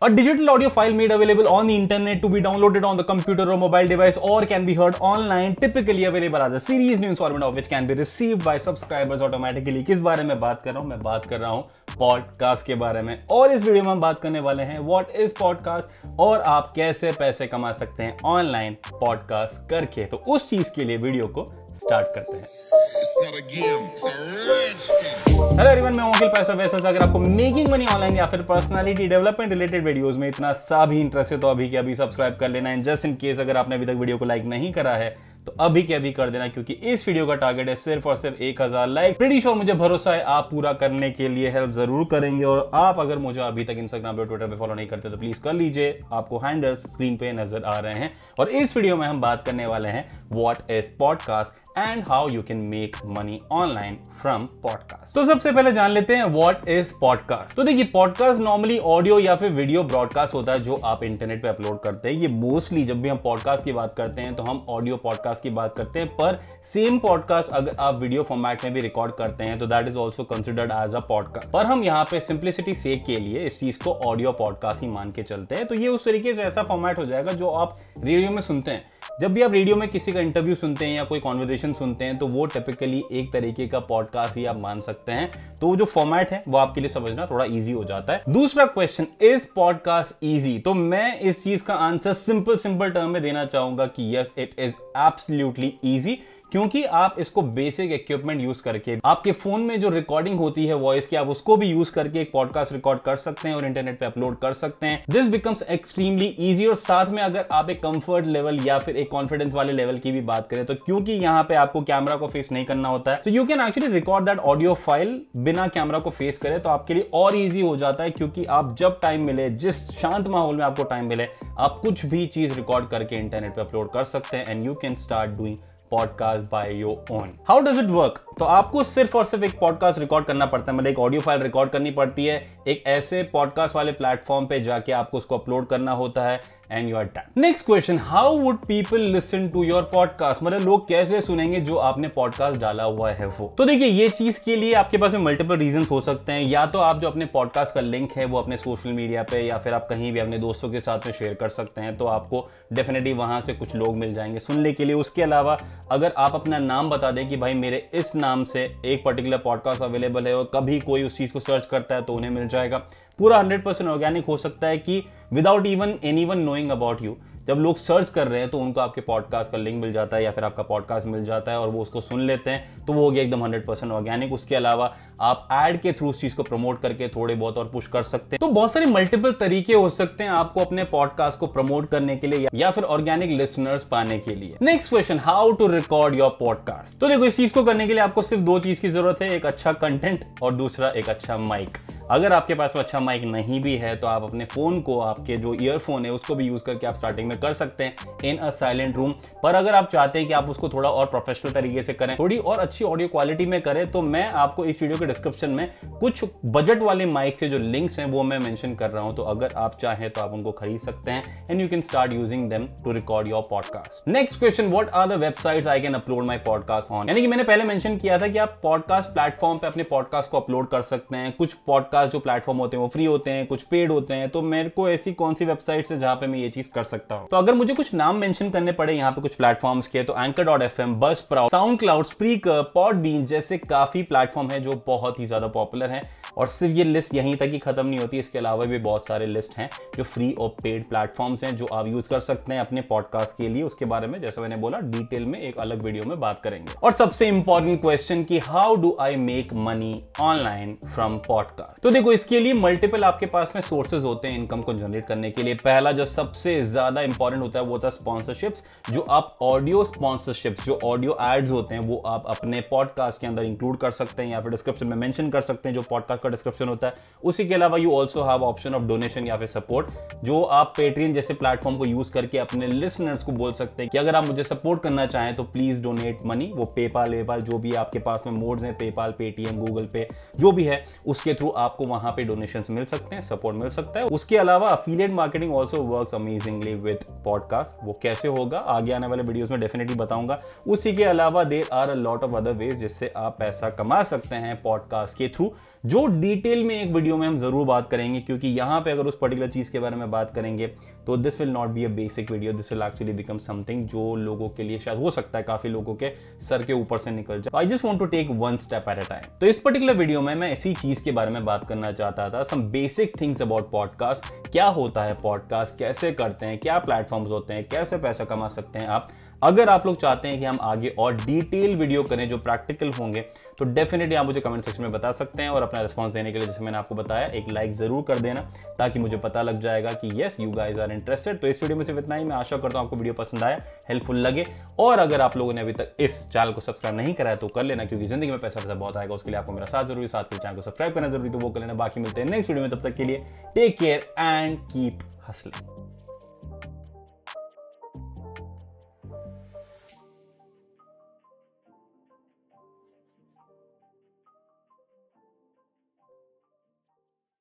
A digital audio file made available on the internet to be downloaded on the computer or mobile device or can be heard online typically available as a series new installment of which can be received by subscribers automatically किस बारे में बात कर रहा हूं मैं बात कर रहा हूं पॉडकास्ट के बारे में और इस वीडियो में हम बात करने वाले हैं व्हाट इज पॉडकास्ट और आप कैसे पैसे कमा सकते हैं ऑनलाइन पॉडकास्ट करके तो उस चीज के लिए वीडियो को स्टार्ट करते हैं हेलो एवरीवन मैं अखिल पैसा वैसे अगर आपको मेकिंग मनी ऑनलाइन या फिर पर्सनालिटी डेवलपमेंट रिलेटेड वीडियोस में इतना सा भी इंटरेस्ट है तो अभी के अभी सब्सक्राइब कर लेना एंड जस्ट इन केस अगर आपने अभी तक वीडियो को लाइक नहीं करा है तो अभी के अभी कर देना क्योंकि इस वीडियो का टारगेट है सिर्फ और सिर्फ एक हजार लाइक प्रीटी श्योर मुझे भरोसा है आप पूरा करने के लिए हेल्प जरूर करेंगे और आप अगर मुझे अभी तक इंस्टाग्राम पे ट्विटर पे फॉलो नहीं करते तो प्लीज कर लीजिए आपको हैंडल्स स्क्रीन पे नजर आ रहे हैं और इस वीडियो में हम बात करने वाले हैं what is podcast and how you can make money online from podcast तो सबसे पहले जान लेते हैं व्हाट इज पॉडकास्ट तो देखिए पॉडकास्ट नॉर्मली ऑडियो या फिर वीडियो ब्रॉडकास्ट होता है जो आप इंटरनेट पे अपलोड करते हैं ये मोस्टली जब भी हम पॉडकास्ट की बात करते हैं तो हम ऑडियो पॉडकास्ट की बात करते हैं पर सेम पॉडकास्ट अगर आप वीडियो फॉर्मेट में भी रिकॉर्ड करते हैं तो that is also considered as a podcast पर हम यहाँ पे सिंप्लिसिटी सेक के लिए इस चीज को ऑडियो पॉडकास्ट ही मान के चलते हैं तो ये उस तरीके से ऐसा फॉर्मेट हो जाएगा जो आप रेडियो में सुनते हैं जब भी आप रेडियो में किसी का इंटरव्यू सुनते हैं या कोई कॉन्वर्जेशन सुनते हैं तो वो टिपिकली एक तरीके का पॉडकास्ट ही आप मान सकते हैं तो वो जो फॉर्मेट है वो आपके लिए समझना थोड़ा ईजी हो जाता है दूसरा क्वेश्चन इज पॉडकास्ट ईजी तो मैं इस चीज का आंसर सिंपल सिंपल टर्म में देना चाहूंगा कि yes it is absolutely easy क्योंकि आप इसको बेसिक इक्विपमेंट यूज करके आपके फोन में जो रिकॉर्डिंग होती है वॉइस की आप उसको भी यूज करके एक पॉडकास्ट रिकॉर्ड कर सकते हैं और इंटरनेट पे अपलोड कर सकते हैं दिस बिकम्स एक्सट्रीमली ईजी और साथ में अगर आप एक कंफर्ट लेवल या फिर एक कॉन्फिडेंस वाले लेवल की भी बात करें तो क्योंकि यहाँ पे आपको कैमरा को फेस नहीं करना होता है तो you can actually record that audio file बिना कैमरा को फेस करे तो आपके लिए और ईजी हो जाता है क्योंकि आप जब टाइम मिले जिस शांत माहौल में आपको टाइम मिले आप कुछ भी चीज रिकॉर्ड करके इंटरनेट पर अपलोड कर सकते हैं and you can start doing podcast by your own how does it work तो आपको सिर्फ और सिर्फ एक पॉडकास्ट रिकॉर्ड करना पड़ता है मतलब एक ऑडियो फाइल रिकॉर्ड करनी पड़ती है एक ऐसे पॉडकास्ट वाले प्लेटफॉर्म पे जाके आपको उसको अपलोड करना होता है and you are done next question how would people listen to your podcast मतलब लोग कैसे सुनेंगे जो आपने पॉडकास्ट डाला हुआ है वो तो देखिए ये चीज के लिए आपके पास मल्टीपल रीजन हो सकते हैं या तो आप जो अपने पॉडकास्ट का लिंक है वो अपने सोशल मीडिया पे या फिर आप कहीं भी अपने दोस्तों के साथ में शेयर कर सकते हैं तो आपको डेफिनेटली वहां से कुछ लोग मिल जाएंगे सुनने के लिए उसके अलावा अगर आप अपना नाम बता दें कि भाई मेरे इस नाम से एक पर्टिकुलर पॉडकास्ट अवेलेबल है और कभी कोई उस चीज को सर्च करता है तो उन्हें मिल जाएगा पूरा हंड्रेड परसेंट ऑर्गेनिक हो सकता है कि without even any one knowing about you जब लोग सर्च कर रहे हैं तो उनको आपके पॉडकास्ट का लिंक मिल जाता है या फिर आपका पॉडकास्ट मिल जाता है और वो उसको सुन लेते हैं तो वो हो गया एकदम हंड्रेड परसेंट ऑर्गेनिक उसके अलावा आप एड के थ्रू उस चीज़ को प्रमोट करके थोड़े बहुत और पुश कर सकते हैं तो बहुत सारे मल्टीपल तरीके हो सकते हैं आपको अपने पॉडकास्ट को प्रमोट करने के लिए या फिर ऑर्गेनिक लिसनर्स पाने के लिए next question how to record your podcast तो देखो इस चीज को करने के लिए आपको सिर्फ दो चीज की जरूरत है एक अच्छा कंटेंट और दूसरा एक अच्छा माइक अगर आपके पास वो अच्छा माइक नहीं भी है तो आप अपने फ़ोन को आपके जो ईयरफोन है उसको भी यूज़ करके आप स्टार्टिंग में कर सकते हैं इन अ साइलेंट रूम पर अगर आप चाहते हैं कि आप उसको थोड़ा और प्रोफेशनल तरीके से करें थोड़ी और अच्छी ऑडियो क्वालिटी में करें तो मैं आपको इस वीडियो के डिस्क्रिप्शन में कुछ बजट वाले माइक से जो लिंक्स हैं वो मैं मैंशन कर रहा हूँ तो अगर आप चाहें तो आप उनको खरीद सकते हैं and you can start using them to record your podcast next question what are the website I can upload my podcast on यानी कि मैंने पहले मैंशन किया था कि आप पॉडकास्ट प्लेटफॉर्म पर अपने पॉडकास्ट को अपलोड कर सकते हैं कुछ पॉडकास्ट पॉडकास्ट जो प्लेटफॉर्म होते हैं वो फ्री होते हैं कुछ पेड होते हैं तो मेरे को ऐसी कौन सी वेबसाइट है जहां पे मैं ये चीज कर सकता हूँ तो अगर मुझे कुछ नाम मेंशन करने पड़े यहाँ पे कुछ प्लेटफॉर्म्स के तो Anchor dot F M Buzzsprout SoundCloud Spreaker Bean जैसे काफी प्लेटफॉर्म है जो बहुत ही ज्यादा पॉपुलर है और सिर्फ ये लिस्ट यहीं तक ही ख़त्म नहीं होती इसके अलावा भी बहुत सारे लिस्ट हैं जो फ्री और पेड प्लेटफॉर्म्स हैं जो आप यूज़ कर सकते हैं अपने पॉडकास्ट के लिए उसके बारे में जैसा मैंने बोला डिटेल में एक अलग वीडियो में बात करेंगे और सबसे इंपॉर्टेंट क्वेश्चन की how do I make money online from podcast तो देखो इसके लिए मल्टीपल आपके पास में सोर्सेज होते हैं इनकम को जनरेट करने के लिए पहला जो सबसे ज़्यादा इंपॉर्टेंट होता है वो होता है स्पॉन्सरशिप्स जो आप ऑडियो स्पॉन्सरशिप जो ऑडियो एड्स होते हैं वो आप अपने पॉडकास्ट के अंदर इंक्लूड कर सकते हैं या फिर डिस्क्रिप्शन में मैंशन कर सकते हैं जो पॉडकास्ट आपका डिस्क्रिप्शन होता है उसी के अलावा you also have option of donation या फिर सपोर्ट जो आप पेट्रियन जैसे प्लेटफॉर्म को यूज करके अपने लिसनर्स को बोल सकते हैं कि अगर आप मुझे सपोर्ट करना चाहें तो प्लीज डोनेट मनी वो पेपाल वेपाल जो भी आपके पास में मोड्स हैं पेपाल पेटीएम गूगल पे जो भी है उसके थ्रू आपको वहां पे डोनेशन मिल सकते हैं सपोर्ट मिल सकता है उसके अलावा affiliate marketing also work amazingly with podcast वो कैसे होगा आगे आने वाले वीडियोज में डेफिनेटली बताऊंगा उसी के अलावा there are a lot of other ways जिससे आप पैसा कमा सकते हैं पॉडकास्ट के थ्रू जो डिटेल में एक वीडियो में हम जरूर बात करेंगे क्योंकि यहां पे अगर उस पर्टिकुलर चीज़ के बारे में बात करेंगे तो this will not be a basic video this will actually become something जो लोगों के लिए शायद हो सकता है काफी लोगों के सर के ऊपर से निकल जाए I just want to take one step at a time तो इस पर्टिकुलर वीडियो में मैं इसी चीज के बारे में बात करना चाहता था some basic things about podcast क्या होता है पॉडकास्ट कैसे करते हैं क्या प्लेटफॉर्म्स होते हैं कैसे पैसा कमा सकते हैं आप अगर आप लोग चाहते हैं कि हम आगे और डिटेल वीडियो करें जो प्रैक्टिकल होंगे तो डेफिनेटली आप मुझे कमेंट सेक्शन में बता सकते हैं और अपना रिस्पॉन्स देने के लिए जैसे मैंने आपको बताया एक लाइक जरूर कर देना ताकि मुझे पता लग जाएगा कि yes you guys are interested तो इस वीडियो में सिर्फ इतना ही मैं आशा करता हूँ आपको वीडियो पसंद आया हेल्पफुल लगे और अगर आप लोगों ने अभी तक इस चैनल को सब्सक्राइब नहीं कराया तो कर लेना क्योंकि जिंदगी में पैसा पैसा बहुत आएगा उसके लिए आपको मेरा साथ जरूरी साथ चैनल को सब्सक्राइब करना जरूरी तो वो कर लेना बाकी मिलते हैं नेक्स्ट वीडियो में तब तक के लिए take care and keep hustling